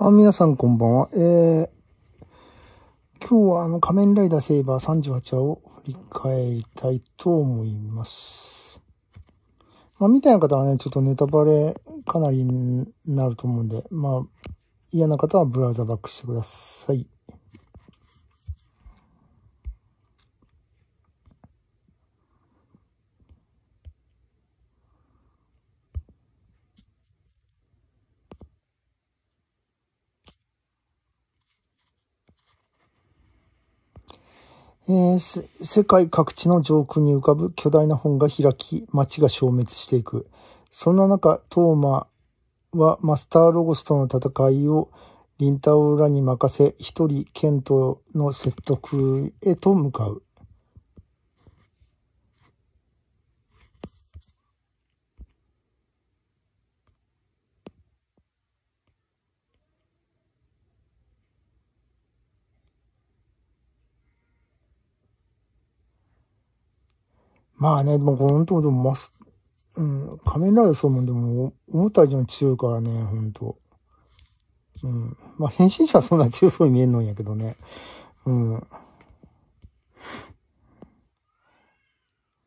あ、皆さんこんばんは。えー、今日はあの仮面ライダーセイバー38話を振り返りたいと思います。まあ、見たいな方はね、ちょっとネタバレかなりになると思うんで、まあ、嫌な方はブラウザバックしてください。えー、世界各地の上空に浮かぶ巨大な本が開き、街が消滅していく。そんな中、トーマはマスターロゴスとの戦いをリンタオーラに任せ、一人ケントの説得へと向かう。まあね、でも本当でもます、うん、仮面ライダーそうもんでも、思った以上に強いからね、本当うん。まあ、変身者はそんな強そうに見えんのんやけどね。うん。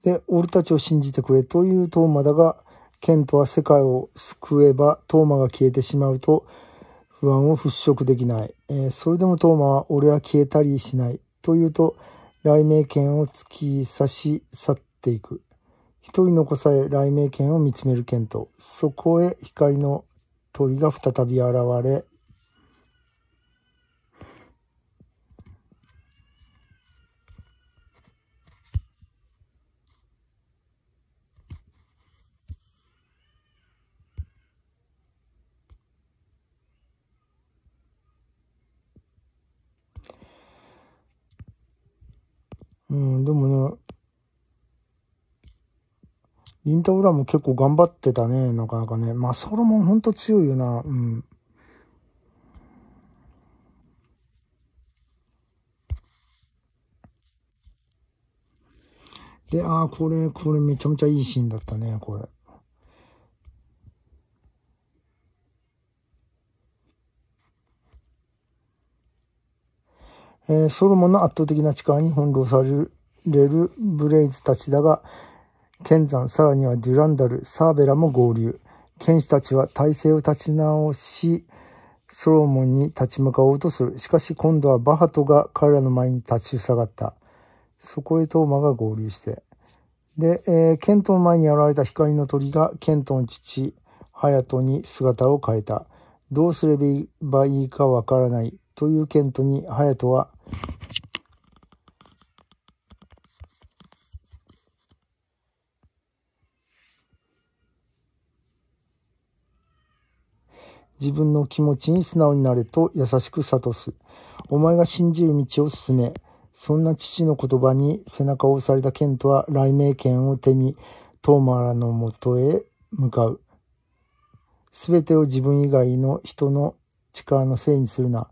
で、俺たちを信じてくれというトーマだが、ケントは世界を救えば、トーマが消えてしまうと、不安を払拭できない。えー、それでもトーマは、俺は消えたりしない。というと、雷鳴剣を突き刺し去った。ていく。一人の子さえ雷鳴剣を見つめる剣と、そこへ光の鳥が再び現れ、うん、でもね、インタウラも結構頑張ってたね、なかなかね。まあ、ソロモンほんと強いよな、うん。で、ああ、これ、これめちゃめちゃいいシーンだったね、これ。えー、ソロモンの圧倒的な力に翻弄されるブレイズたちだが、剣山、さらにはデュランダル、サーベラも合流。剣士たちは体勢を立ち直し、ソロモンに立ち向かおうとする。しかし今度はバハトが彼らの前に立ち塞がった。そこへトーマが合流して。で、えー、ケントの前に現れた光の鳥が、ケントの父、ハヤトに姿を変えた。どうすればいいかわからないというケントに、ハヤトは、自分の気持ちに素直になれと優しく諭す。お前が信じる道を進め。そんな父の言葉に背中を押されたケントは雷鳴剣を手にトーマラのもとへ向かう。すべてを自分以外の人の力のせいにするな。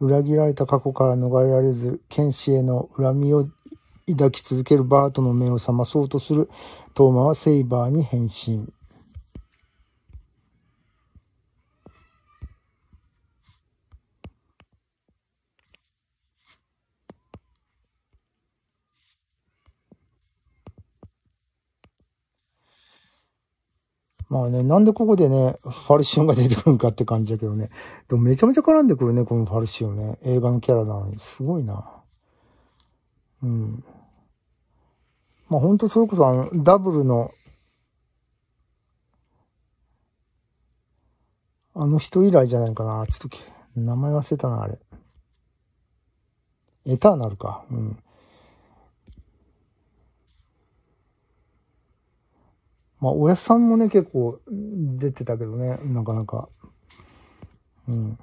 裏切られた過去から逃れられず、剣士への恨みを抱き続けるバートの目を覚まそうとするトーマはセイバーに変身。まあね、なんでここでね、ファルシオンが出てくるんかって感じだけどね。でもめちゃめちゃ絡んでくるね、このファルシオンね。映画のキャラなのに。すごいな。うん。まあんとそれこそあの、ダブルの、あの人以来じゃないかな。ちょっと、名前忘れたな、あれ。エターナルか。うん。まあ、おやさんもね、結構出てたけどね、なかなか。うん。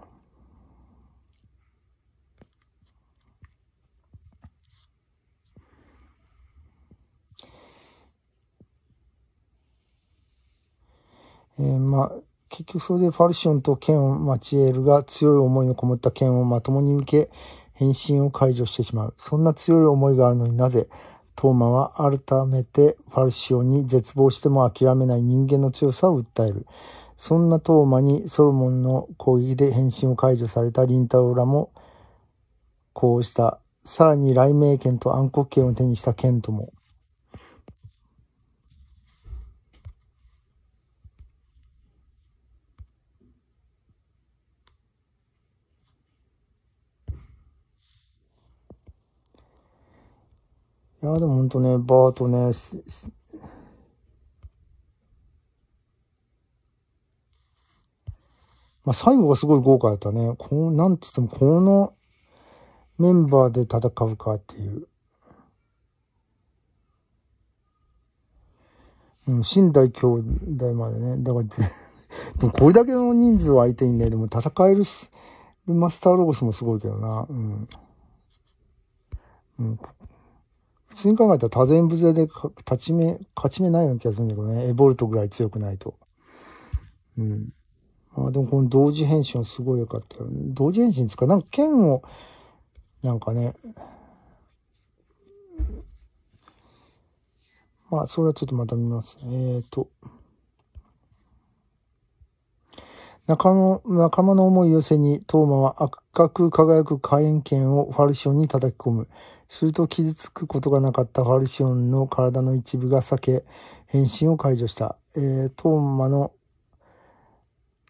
えー、まあ、結局それでファルシオンとケンをマチエールが強い思いのこもった剣をまともに受け、返信を解除してしまう。そんな強い思いがあるのになぜ、トーマは改めてファルシオに絶望しても諦めない人間の強さを訴える。そんなトーマにソロモンの攻撃で変身を解除されたリンタオラもこうした。さらに雷鳴剣と暗黒剣を手にした剣とも。いや、でもほんとね、バーとね、まあ、最後がすごい豪華だったね。こう、なんつっても、このメンバーで戦うかっていう。うん、新大兄弟までね。だから、でもこれだけの人数を相手にね、でも戦えるし、マスターロゴスもすごいけどな。うん。うん、普通に考えたら多前部勢で勝ち目、勝ち目ないような気がするんだけどね。エボルトぐらい強くないと。うん。まあでもこの同時変身はすごい良かったよ。同時変身ですかなんか剣を、なんかね、まあそれはちょっとまた見ます。えっ、ー、と。仲間の思いを背に、トーマは赤く輝く火炎剣をファルシオンに叩き込む。すると傷つくことがなかったファルシオンの体の一部が裂け、変身を解除した。えー、トーマの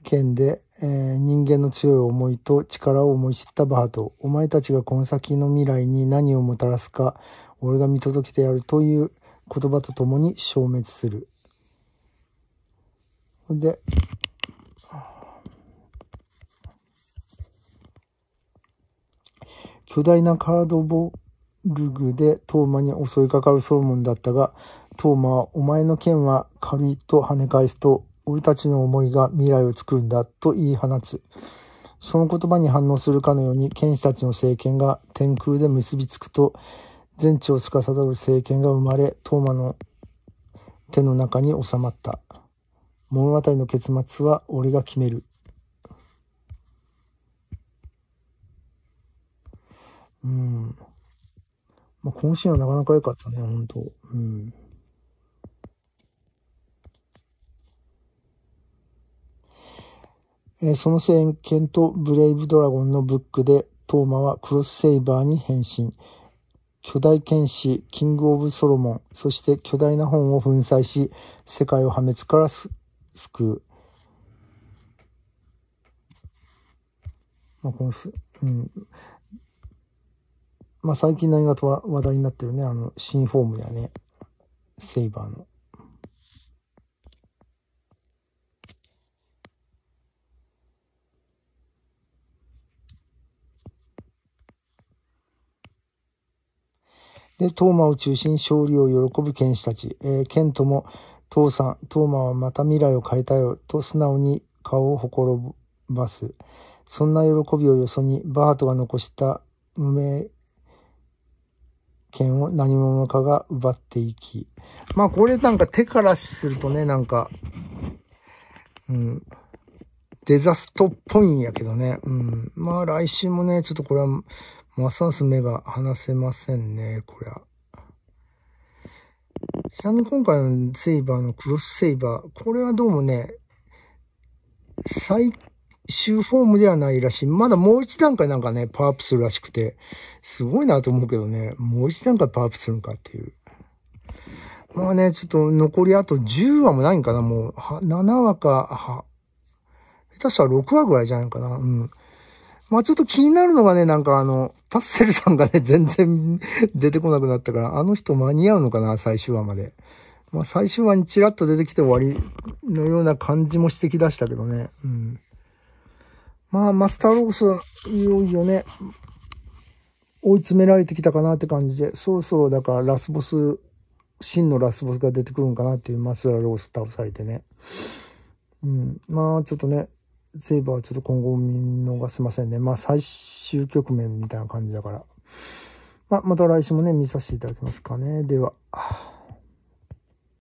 剣で、えー、人間の強い思いと力を思い知ったバハト。お前たちがこの先の未来に何をもたらすか、俺が見届けてやるという言葉とともに消滅する。で、巨大なカラドボルグでトーマに襲いかかるソロモンだったが、トーマはお前の剣は軽いと跳ね返すと、俺たちの思いが未来を作るんだと言い放つ。その言葉に反応するかのように、剣士たちの政権が天空で結びつくと、全地を司る政権が生まれ、トーマの手の中に収まった。物語の結末は俺が決める。うん。まあ、今週はなかなか良かったね、本当うん。えー、その先見とブレイブドラゴンのブックで、トーマはクロスセイバーに変身。巨大剣士、キング・オブ・ソロモン、そして巨大な本を粉砕し、世界を破滅から救う。まあ、このす、うん、まあ、最近何がと話題になってるね、あの、新フォームやね、セイバーの。で、トーマを中心勝利を喜ぶ剣士たち、えー、ケントも、父さん、トーマはまた未来を変えたよ、と素直に顔をほころばす。そんな喜びをよそに、バートが残した無名権を何者かが奪っていき。まあこれなんか手からするとね、なんか、うん、デザストっぽいんやけどね。うん。まあ来週もね、ちょっとこれは、ますます目が離せませんね、こりゃ。ちなみに今回のセイバーのクロスセイバー、これはどうもね、最ーフォームではないらしい。まだもう一段階なんかね、パワーアップするらしくて、すごいなと思うけどね、もう一段階パワーアップするんかっていう。まあね、ちょっと残りあと10話もないんかな、もう、7話か、下手したら6話ぐらいじゃないかな、うん。まあちょっと気になるのがね、なんかあの、タッセルさんがね、全然出てこなくなったから、あの人間に合うのかな、最終話まで。まあ最終話にチラッと出てきて終わりのような感じも指摘出したけどね。うん。まあ、マスターロゴス、いよいよね、追い詰められてきたかなって感じで、そろそろだからラスボス、真のラスボスが出てくるんかなっていうマスターロース倒されてね。うん。まあ、ちょっとね、セイバーはちょっと今後見逃せませんね。まあ、最終局面みたいな感じだから。まあ、また来週もね、見させていただきますかね。では。